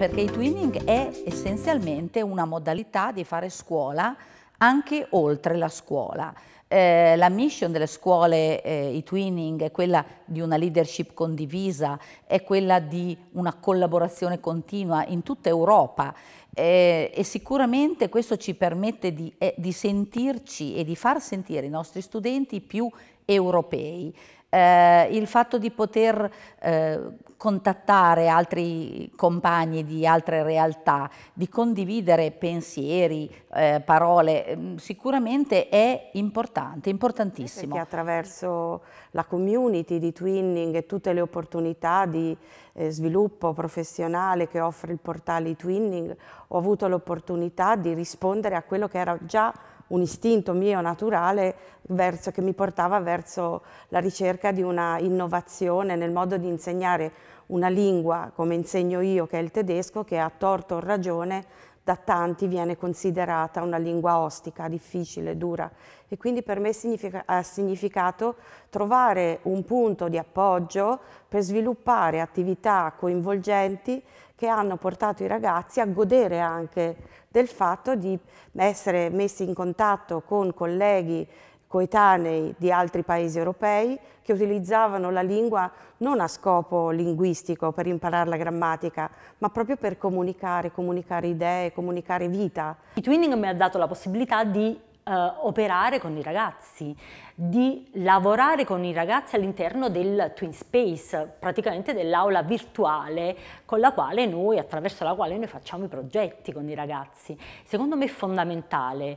perché i twinning è essenzialmente una modalità di fare scuola anche oltre la scuola. Eh, la mission delle scuole, eh, i twinning, è quella di una leadership condivisa, è quella di una collaborazione continua in tutta Europa eh, e sicuramente questo ci permette di, eh, di sentirci e di far sentire i nostri studenti più europei eh, il fatto di poter eh, contattare altri compagni di altre realtà, di condividere pensieri, eh, parole, mm, sicuramente è importante, importantissimo. Perché attraverso la community di Twinning e tutte le opportunità di eh, sviluppo professionale che offre il portale Twinning, ho avuto l'opportunità di rispondere a quello che era già un istinto mio naturale verso, che mi portava verso la ricerca di una innovazione nel modo di insegnare una lingua come insegno io, che è il tedesco, che ha torto o ragione da tanti viene considerata una lingua ostica, difficile, dura e quindi per me significa, ha significato trovare un punto di appoggio per sviluppare attività coinvolgenti che hanno portato i ragazzi a godere anche del fatto di essere messi in contatto con colleghi coetanei di altri paesi europei che utilizzavano la lingua non a scopo linguistico per imparare la grammatica, ma proprio per comunicare, comunicare idee, comunicare vita. Il twinning mi ha dato la possibilità di eh, operare con i ragazzi, di lavorare con i ragazzi all'interno del Twin Space, praticamente dell'aula virtuale noi, attraverso la quale noi facciamo i progetti con i ragazzi. Secondo me è fondamentale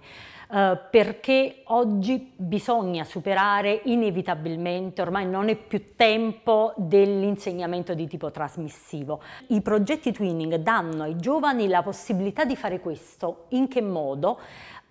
eh, perché oggi bisogna superare inevitabilmente, ormai non è più tempo dell'insegnamento di tipo trasmissivo. I progetti twinning danno ai giovani la possibilità di fare questo. In che modo?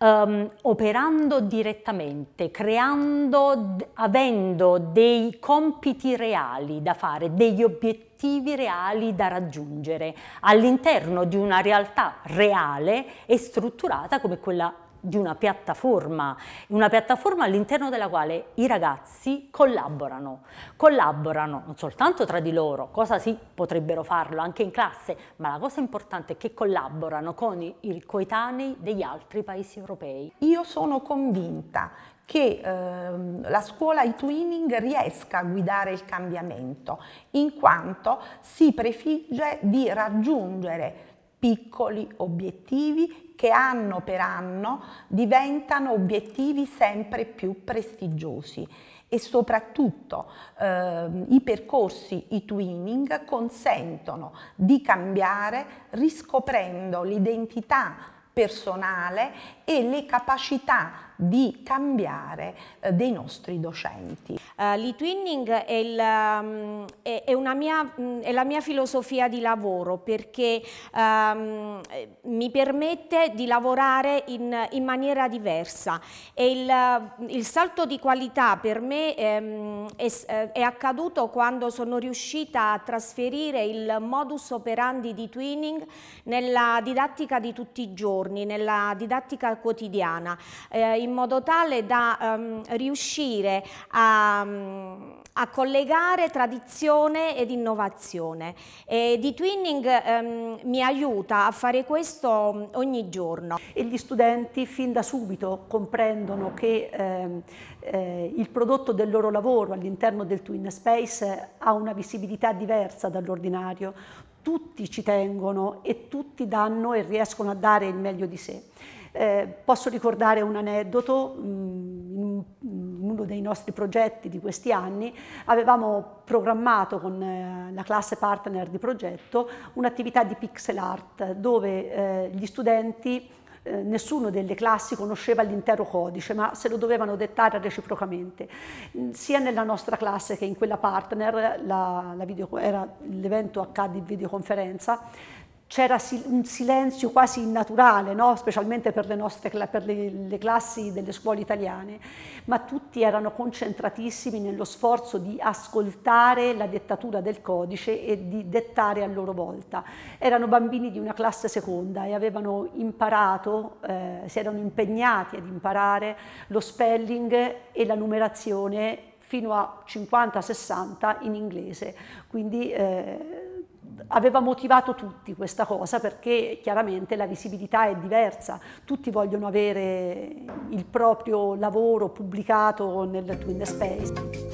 um, operando direttamente, creando, avendo dei compiti reali da fare, degli obiettivi reali da raggiungere all'interno di una realtà reale e strutturata come quella di una piattaforma, una piattaforma all'interno della quale i ragazzi collaborano, collaborano non soltanto tra di loro, cosa sì potrebbero farlo anche in classe, ma la cosa importante è che collaborano con i, i coetanei degli altri paesi europei. Io sono convinta che eh, la scuola e twinning riesca a guidare il cambiamento, in quanto si prefigge di raggiungere piccoli obiettivi che anno per anno diventano obiettivi sempre più prestigiosi e soprattutto eh, i percorsi, i twinning consentono di cambiare riscoprendo l'identità personale e le capacità di cambiare eh, dei nostri docenti. Uh, L'e-twinning è, um, è, è, è, la mia filosofia di lavoro perché um, mi permette di lavorare in, in maniera diversa e il, il, salto di qualità per me um, è, accaduto quando sono riuscita a trasferire il modus operandi di twinning nella didattica di tutti i giorni, nella didattica quotidiana. Eh, in in modo tale da um, riuscire a, mm, a, collegare tradizione ed innovazione. E di Twinning um, mi aiuta a fare questo mm, ogni giorno. E gli studenti fin da subito comprendono che ehm, eh, il prodotto del loro lavoro all'interno del Twin Space ha una visibilità diversa dall'ordinario, tutti ci tengono e tutti danno e riescono a dare il meglio di sé. Eh, posso ricordare un aneddoto, mm, in uno dei nostri progetti di questi anni avevamo programmato con eh, la classe partner di progetto un'attività di pixel art dove eh, gli studenti eh, nessuno delle classi conosceva l'intero codice, ma se lo dovevano dettare reciprocamente. Mm, sia nella nostra classe che in quella partner, l'evento accadde in videoconferenza, c'era un silenzio quasi innaturale, no? specialmente per, le, nostre, per le, le, classi delle scuole italiane, ma tutti erano concentratissimi nello sforzo di ascoltare la dettatura del codice e di dettare a loro volta. Erano bambini di una classe seconda e avevano imparato, eh, si erano impegnati ad imparare lo spelling e la numerazione fino a 50-60 in inglese, quindi eh, aveva motivato tutti questa cosa perché chiaramente la visibilità è diversa, tutti vogliono avere il proprio lavoro pubblicato nel Twin Space.